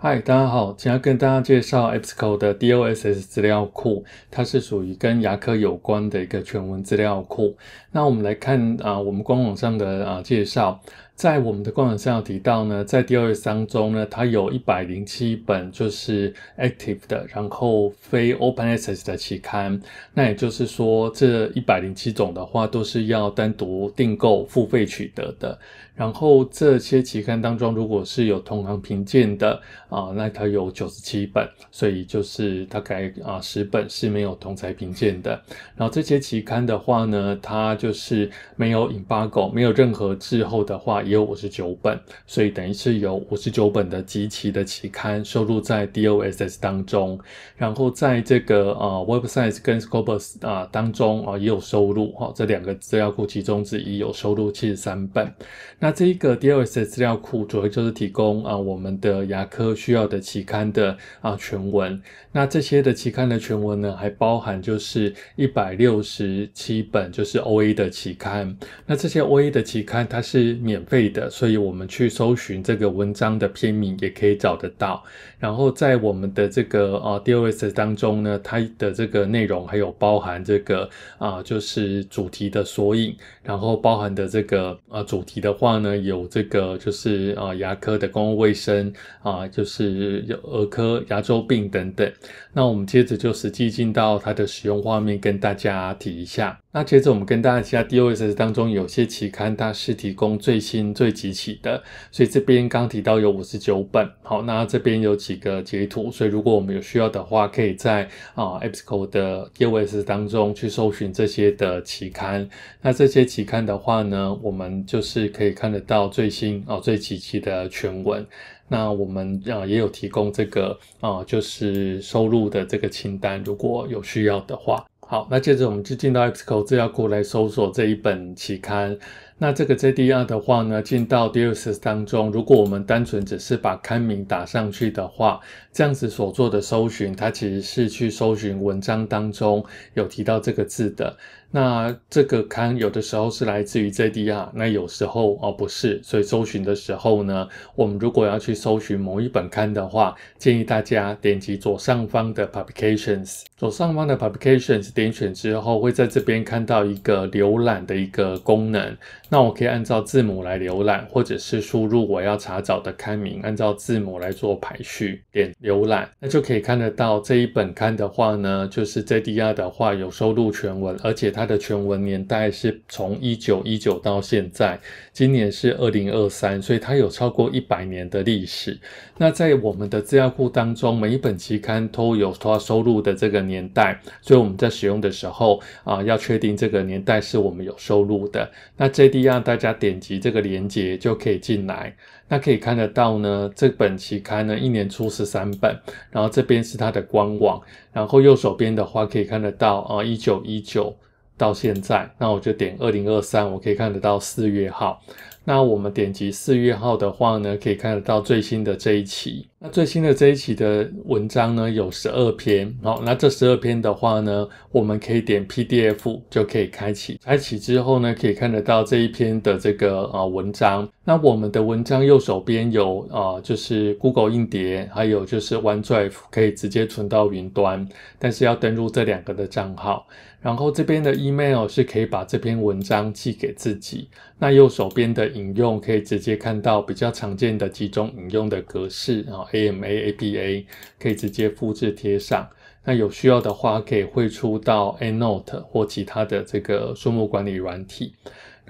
嗨，大家好！今天跟大家介绍 e l s c o e 的 DOSS 资料库，它是属于跟牙科有关的一个全文资料库。那我们来看啊，我们官网上的啊介绍。在我们的官网上有提到呢，在第二章中呢，它有一百零七本就是 active 的，然后非 open access 的期刊。那也就是说，这一百零七种的话，都是要单独订购付费取得的。然后这些期刊当中，如果是有同行评鉴的啊，那它有九十七本，所以就是大概啊十本是没有同材评鉴的。然后这些期刊的话呢，它就是没有 embargo，没有任何滞后的话。也有五十九本，所以等于是有五十九本的集齐的期刊收录在 DOSs 当中，然后在这个呃 website 跟 Scopus 啊当中啊也有收录哈，这两个资料库其中之一有收录七十三本。那这一个 DOSs 资料库主要就是提供啊我们的牙科需要的期刊的啊全文。那这些的期刊的全文呢，还包含就是一百六十七本就是 OA 的期刊，那这些 OA 的期刊它是免费。对的，所以我们去搜寻这个文章的片名，也可以找得到。然后在我们的这个啊 Doris 当中呢，它的这个内容还有包含这个啊，就是主题的索引，然后包含的这个啊主题的话呢，有这个就是啊牙科的公共卫生啊，就是有儿科牙周病等等。那我们接着就是际进到它的使用画面，跟大家提一下。那接着我们跟大家讲，DOS 当中有些期刊它是提供最新最集齐的，所以这边刚提到有五十九本。好，那这边有几个截图，所以如果我们有需要的话，可以在啊 EBSCO 的 DOS 当中去搜寻这些的期刊。那这些期刊的话呢，我们就是可以看得到最新啊最集齐的全文。那我们啊也有提供这个啊就是收录的这个清单，如果有需要的话。好，那接着我们就进到 XCO 资料库来搜索这一本期刊。那这个 JDR 的话呢，进到 DLS 当中，如果我们单纯只是把刊名打上去的话，这样子所做的搜寻，它其实是去搜寻文章当中有提到这个字的。那这个刊有的时候是来自于 JDR，那有时候哦不是，所以搜寻的时候呢，我们如果要去搜寻某一本刊的话，建议大家点击左上方的 Publications，左上方的 Publications 点选之后，会在这边看到一个浏览的一个功能。那我可以按照字母来浏览，或者是输入我要查找的刊名，按照字母来做排序，点浏览，那就可以看得到这一本刊的话呢，就是 JDR 的话有收录全文，而且它的全文年代是从一九一九到现在，今年是二零二三，所以它有超过一百年的历史。那在我们的资料库当中，每一本期刊都有它收录的这个年代，所以我们在使用的时候啊，要确定这个年代是我们有收录的。那 JDR。让大家点击这个链接就可以进来。那可以看得到呢，这本期刊呢一年出十三本。然后这边是它的官网。然后右手边的话可以看得到啊，一九一九到现在。那我就点二零二三，我可以看得到四月号。那我们点击四月号的话呢，可以看得到最新的这一期。那最新的这一期的文章呢，有十二篇。好，那这十二篇的话呢，我们可以点 PDF 就可以开启。开启之后呢，可以看得到这一篇的这个啊文章。那我们的文章右手边有啊，就是 Google 硬碟，还有就是 OneDrive，可以直接存到云端，但是要登录这两个的账号。然后这边的 Email 是可以把这篇文章寄给自己。那右手边的引用可以直接看到比较常见的几种引用的格式，然后 AMA、APA 可以直接复制贴上。那有需要的话，可以汇出到 Annot e 或其他的这个数目管理软体。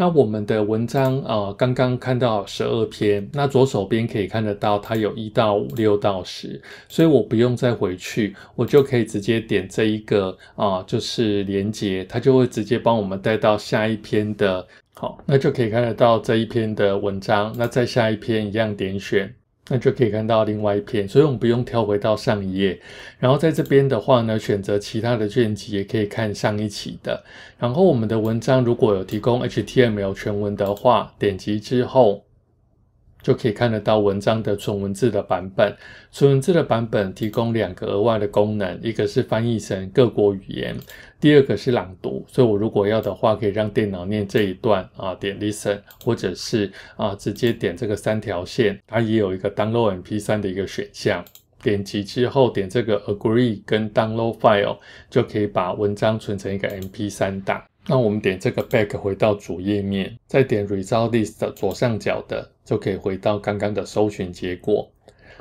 那我们的文章啊，刚刚看到十二篇。那左手边可以看得到，它有一到六到十，所以我不用再回去，我就可以直接点这一个啊，就是连接，它就会直接帮我们带到下一篇的。好，那就可以看得到这一篇的文章。那在下一篇一样点选。那就可以看到另外一篇，所以我们不用跳回到上一页。然后在这边的话呢，选择其他的卷集也可以看上一期的。然后我们的文章如果有提供 HTML 全文的话，点击之后。就可以看得到文章的纯文字的版本。纯文字的版本提供两个额外的功能，一个是翻译成各国语言，第二个是朗读。所以我如果要的话，可以让电脑念这一段啊，点 Listen，或者是啊直接点这个三条线，它也有一个 Download MP3 的一个选项。点击之后，点这个 Agree 跟 Download File，就可以把文章存成一个 MP3 档。那我们点这个 back 回到主页面，再点 results i 的左上角的，就可以回到刚刚的搜寻结果。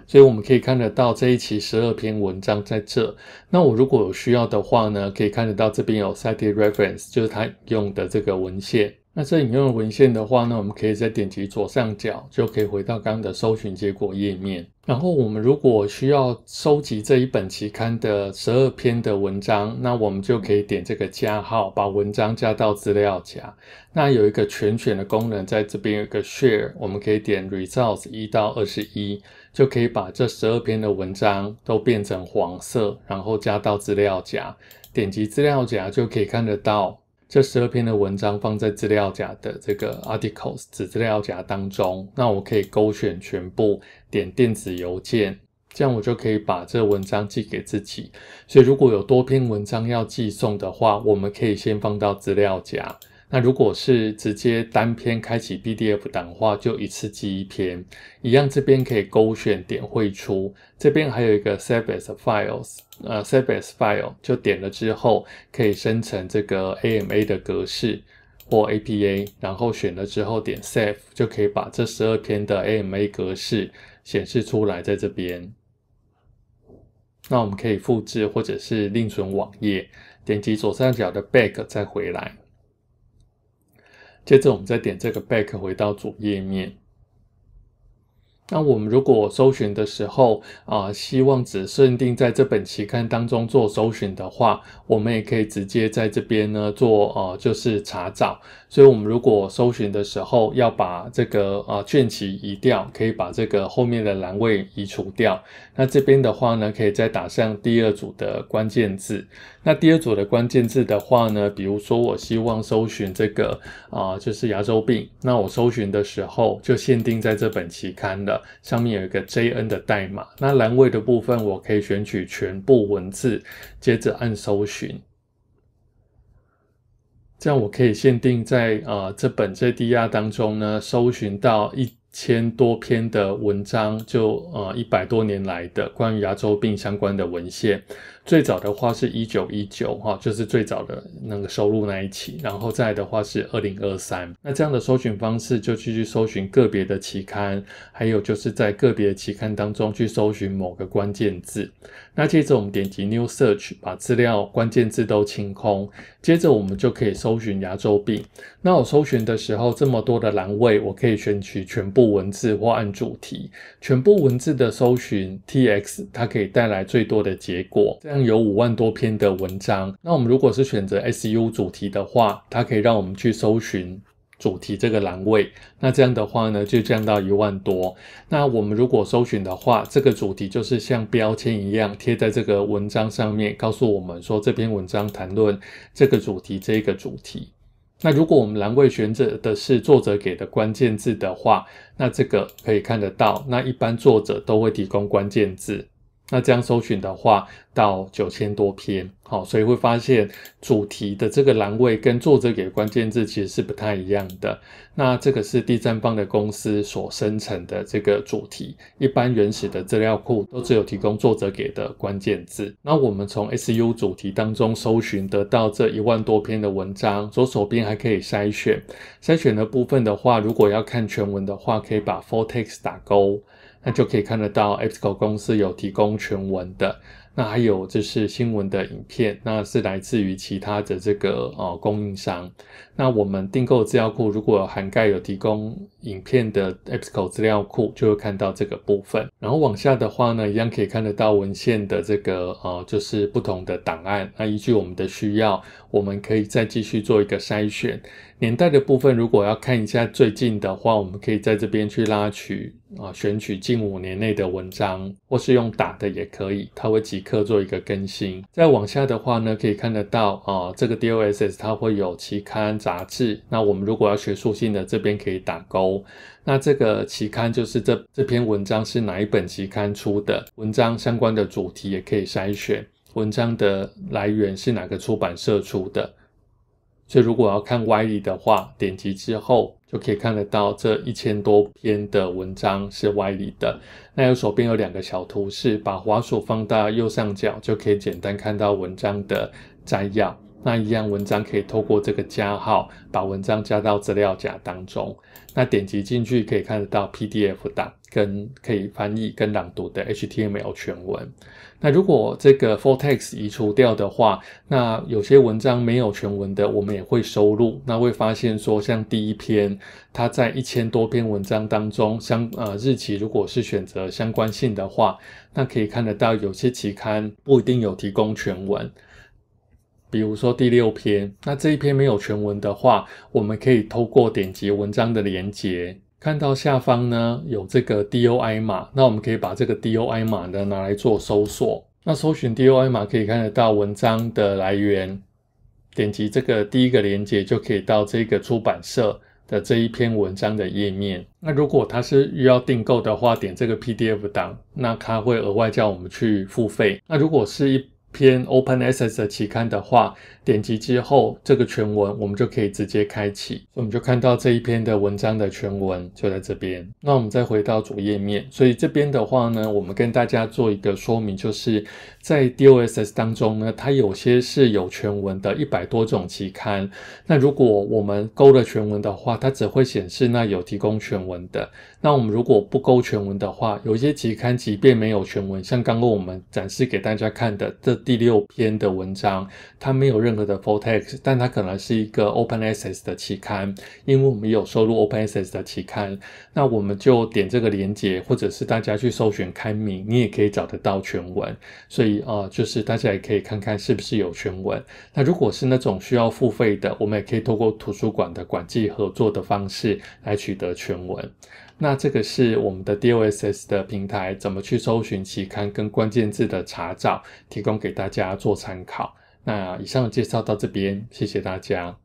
所以我们可以看得到这一期十二篇文章在这。那我如果有需要的话呢，可以看得到这边有 cited reference，就是他用的这个文献。那这里用的文献的话呢，我们可以再点击左上角，就可以回到刚刚的搜寻结果页面。然后我们如果需要收集这一本期刊的十二篇的文章，那我们就可以点这个加号，把文章加到资料夹。那有一个全选的功能，在这边有个 Share，我们可以点 Results 一到二十一，就可以把这十二篇的文章都变成黄色，然后加到资料夹。点击资料夹就可以看得到。这十二篇的文章放在资料夹的这个 Articles 子资料夹当中。那我可以勾选全部，点电子邮件，这样我就可以把这文章寄给自己。所以如果有多篇文章要寄送的话，我们可以先放到资料夹。那如果是直接单篇开启 PDF 档的话，就一次寄一篇。一样，这边可以勾选点汇出，这边还有一个 Save as Files。呃，Save as file 就点了之后，可以生成这个 AMA 的格式或 APA，然后选了之后点 Save 就可以把这十二篇的 AMA 格式显示出来在这边。那我们可以复制或者是另存网页，点击左上角的 Back 再回来。接着我们再点这个 Back 回到主页面。那我们如果搜寻的时候啊，希望只设定在这本期刊当中做搜寻的话，我们也可以直接在这边呢做啊，就是查找。所以，我们如果搜寻的时候要把这个啊卷期移掉，可以把这个后面的栏位移除掉。那这边的话呢，可以再打上第二组的关键字。那第二组的关键字的话呢，比如说我希望搜寻这个啊，就是牙周病。那我搜寻的时候就限定在这本期刊的。上面有一个 JN 的代码，那栏位的部分我可以选取全部文字，接着按搜寻，这样我可以限定在啊这本 JDR 当中呢，搜寻到一千多篇的文章，就啊一百多年来的关于牙周病相关的文献。最早的话是一九一九哈，就是最早的那个收录那一期，然后再的话是二零二三。那这样的搜寻方式就继续搜寻个别的期刊，还有就是在个别期刊当中去搜寻某个关键字。那接着我们点击 New Search，把资料关键字都清空，接着我们就可以搜寻牙周病。那我搜寻的时候，这么多的栏位，我可以选取全部文字或按主题，全部文字的搜寻 TX，它可以带来最多的结果。有五万多篇的文章。那我们如果是选择 SU 主题的话，它可以让我们去搜寻主题这个栏位。那这样的话呢，就降到一万多。那我们如果搜寻的话，这个主题就是像标签一样贴在这个文章上面，告诉我们说这篇文章谈论这个主题这个主题。那如果我们栏位选择的是作者给的关键字的话，那这个可以看得到。那一般作者都会提供关键字。那这样搜寻的话，到九千多篇，好，所以会发现主题的这个栏位跟作者给关键字其实是不太一样的。那这个是第三方的公司所生成的这个主题，一般原始的资料库都只有提供作者给的关键字。那我们从 S U 主题当中搜寻得到这一万多篇的文章，左手边还可以筛选。筛选的部分的话，如果要看全文的话，可以把 Full Text 打勾。那就可以看得到，XCO 公司有提供全文的，那还有就是新闻的影片，那是来自于其他的这个呃供应商。那我们订购资料库如果涵盖有提供。影片的 Ebsco 资料库就会看到这个部分，然后往下的话呢，一样可以看得到文献的这个呃，就是不同的档案。那依据我们的需要，我们可以再继续做一个筛选。年代的部分，如果要看一下最近的话，我们可以在这边去拉取啊，选取近五年内的文章，或是用打的也可以，它会即刻做一个更新。再往下的话呢，可以看得到啊，这个 DOSs 它会有期刊杂志。那我们如果要学术性的，这边可以打勾。那这个期刊就是这这篇文章是哪一本期刊出的文章相关的主题也可以筛选文章的来源是哪个出版社出的。所以如果要看歪理的话，点击之后就可以看得到这一千多篇的文章是歪理的。那右手边有两个小图，示，把滑鼠放大右上角就可以简单看到文章的摘要。那一样文章可以透过这个加号把文章加到资料夹当中。那点击进去可以看得到 PDF 档跟可以翻译跟朗读的 HTML 全文。那如果这个 Full Text 移除掉的话，那有些文章没有全文的，我们也会收录。那会发现说，像第一篇，它在一千多篇文章当中，相呃日期如果是选择相关性的话，那可以看得到有些期刊不一定有提供全文。比如说第六篇，那这一篇没有全文的话，我们可以透过点击文章的连接，看到下方呢有这个 DOI 码，那我们可以把这个 DOI 码呢拿来做搜索。那搜寻 DOI 码可以看得到文章的来源，点击这个第一个连接就可以到这个出版社的这一篇文章的页面。那如果它是要订购的话，点这个 PDF 档，那他会额外叫我们去付费。那如果是一篇 Open Access 的期刊的话，点击之后这个全文我们就可以直接开启，我们就看到这一篇的文章的全文就在这边。那我们再回到主页面，所以这边的话呢，我们跟大家做一个说明，就是在 DOSS 当中呢，它有些是有全文的，一百多种期刊。那如果我们勾了全文的话，它只会显示那有提供全文的。那我们如果不勾全文的话，有些期刊即便没有全文，像刚刚我们展示给大家看的这。第六篇的文章，它没有任何的 full text，但它可能是一个 open access 的期刊，因为我们有收录 open access 的期刊，那我们就点这个链接，或者是大家去搜寻刊名，你也可以找得到全文。所以啊，就是大家也可以看看是不是有全文。那如果是那种需要付费的，我们也可以透过图书馆的馆际合作的方式来取得全文。那这个是我们的 D O S S 的平台，怎么去搜寻期刊跟关键字的查找，提供给大家做参考。那以上介绍到这边，谢谢大家。